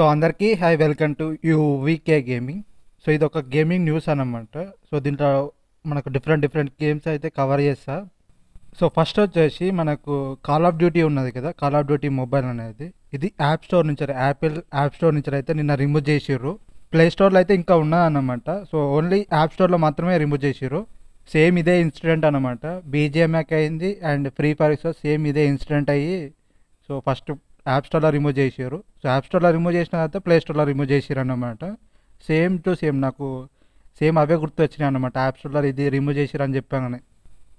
so అందరికీ hi welcome to U VK gaming so ఇది ఒక గేమింగ్ న్యూస్ అనమాట సో దీంట్లో మనకు డిఫరెంట్ డిఫరెంట్ గేమ్స్ అయితే కవర్ చేస్తా సో ఫస్ట్ వచ్చేసి మనకు కాల్ ఆఫ్ డ్యూటీ ఉన్నది కదా కాల్ ఆఫ్ డ్యూటీ మొబైల్ అనేది ఇది యాప్ స్టోర్ నుంచి యాపిల్ యాప్ స్టోర్ నుంచి అయితే నిన్న రిమూవ్ చేసిర్రు ప్లే స్టోర్లో అయితే ఇంకా ఉన్నదన్నమాట సో ఓన్లీ యాప్ స్టోర్లో మాత్రమే రిమూవ్ చేసిర్రు సేమ్ ఇదే ఇన్సిడెంట్ అనమాట బీజేఎంఏకి అయింది అండ్ ఫ్రీ ఫైర్స్లో సేమ్ ఇదే ఇన్సిడెంట్ అయ్యి సో ఫస్ట్ యాప్ స్టోర్లో రిమూవ్ చేసారు సో యాప్ స్టోర్లో రిమూవ్ చేసిన తర్వాత ప్లే స్టోర్లో రిమూవ్ చేసారు అనమాట సేమ్ టు సేమ్ నాకు సేమ్ అవే వచ్చినాయి అనమాట యాప్ స్టోర్లో ఇది రిమూవ్ చేసారు అని చెప్పాను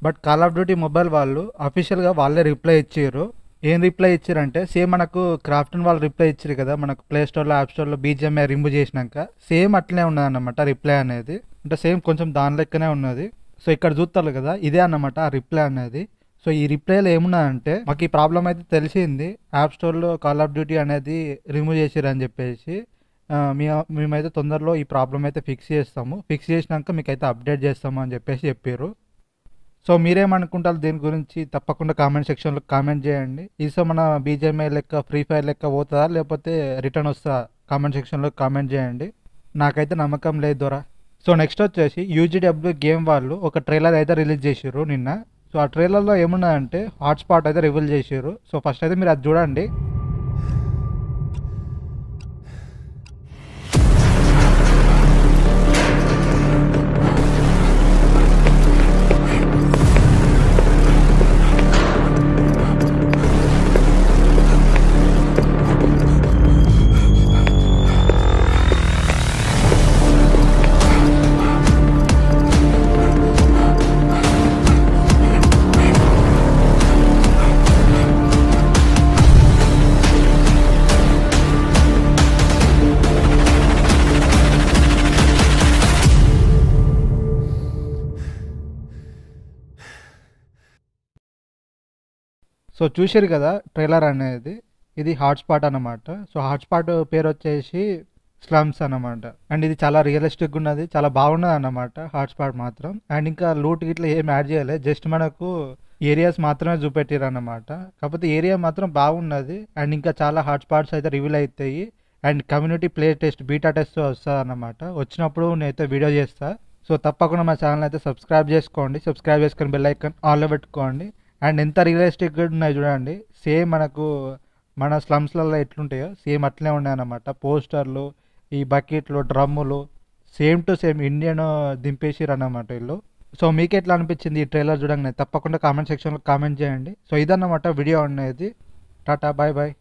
but call of duty mobile వాళ్ళు అఫీషియల్గా వాళ్ళే రిప్లై ఇచ్చారు ఏం రిప్లై ఇచ్చారంటే సేమ్ మనకు క్రాఫ్టన్ వాళ్ళు రిప్లై ఇచ్చారు కదా మనకు ప్లే స్టోర్లో యాప్ స్టోర్లో బీజిఎంఐ రిమూవ్ చేసినాక సేమ్ అట్లనే ఉన్నదన్నమాట రిప్లై అనేది అంటే సేమ్ కొంచెం దాని లెక్కనే ఉన్నది సో ఇక్కడ చూస్తారు కదా ఇదే అన్నమాట ఆ రిప్లై అనేది సో ఈ రిప్లైలో అంటే మాకు ఈ ప్రాబ్లం అయితే తెలిసింది యాప్ స్టోర్లో కాల్ ఆఫ్ డ్యూటీ అనేది రిమూవ్ చేసిరని చెప్పేసి మేమైతే తొందరలో ఈ ప్రాబ్లం అయితే ఫిక్స్ చేస్తాము ఫిక్స్ చేసినాక మీకు అయితే అప్డేట్ చేస్తాము అని చెప్పేసి చెప్పారు సో మీరేమనుకుంటారు దీని గురించి తప్పకుండా కామెంట్ సెక్షన్లో కామెంట్ చేయండి ఈసో మన బీజేఎంఐ లెక్క ఫ్రీ ఫైర్ లెక్క పోతుందా లేకపోతే రిటర్న్ వస్తా కామెంట్ సెక్షన్లో కామెంట్ చేయండి నాకైతే నమ్మకం లేదు దొరా సో నెక్స్ట్ వచ్చేసి యూజీడబ్ల్యూ గేమ్ వాళ్ళు ఒక ట్రైలర్ అయితే రిలీజ్ చేసారు నిన్న సో ఆ ట్రైలర్లో ఏమున్నాయంటే హాట్స్పాట్ అయితే రివీల్ చేసారు సో ఫస్ట్ అయితే మీరు అది చూడండి సో చూశారు కదా ట్రైలర్ అనేది ఇది హాట్స్పాట్ అనమాట సో హాట్స్పాట్ పేరు వచ్చేసి స్లమ్స్ అనమాట అండ్ ఇది చాలా రియలిస్టిక్ ఉన్నది చాలా బాగున్నది అనమాట హాట్స్పాట్ మాత్రం అండ్ ఇంకా లూట్ గిట్లా ఏం యాడ్ చేయలేదు జస్ట్ మనకు ఏరియాస్ మాత్రమే చూపెట్టారు అనమాట కాకపోతే ఏరియా మాత్రం బాగున్నది అండ్ ఇంకా చాలా హాట్స్పాట్స్ అయితే రివీల్ అవుతాయి and community play test beta test వస్తుంది అనమాట వచ్చినప్పుడు నేనైతే వీడియో చేస్తాను సో తప్పకుండా మా ఛానల్ అయితే సబ్స్క్రైబ్ చేసుకోండి సబ్స్క్రైబ్ చేసుకొని బెల్ ఐకన్ ఆల్లో పెట్టుకోండి అండ్ ఎంత రియలిస్టిక్ ఉన్నాయి చూడండి సేమ్ మనకు మన స్లమ్స్లలో ఎట్లుంటాయో సేమ్ అట్లే ఉన్నాయన్నమాట పోస్టర్లు ఈ బకెట్లు డ్రమ్ములు సేమ్ టు సేమ్ ఇండియన్ దింపేసిరు అన్నమాట వీళ్ళు సో మీకు ఎట్లా అనిపించింది ఈ ట్రైలర్ చూడంగానే తప్పకుండా కామెంట్ సెక్షన్లో కామెంట్ చేయండి సో ఇదన్నమాట వీడియో అనేది టాటా బాయ్ బాయ్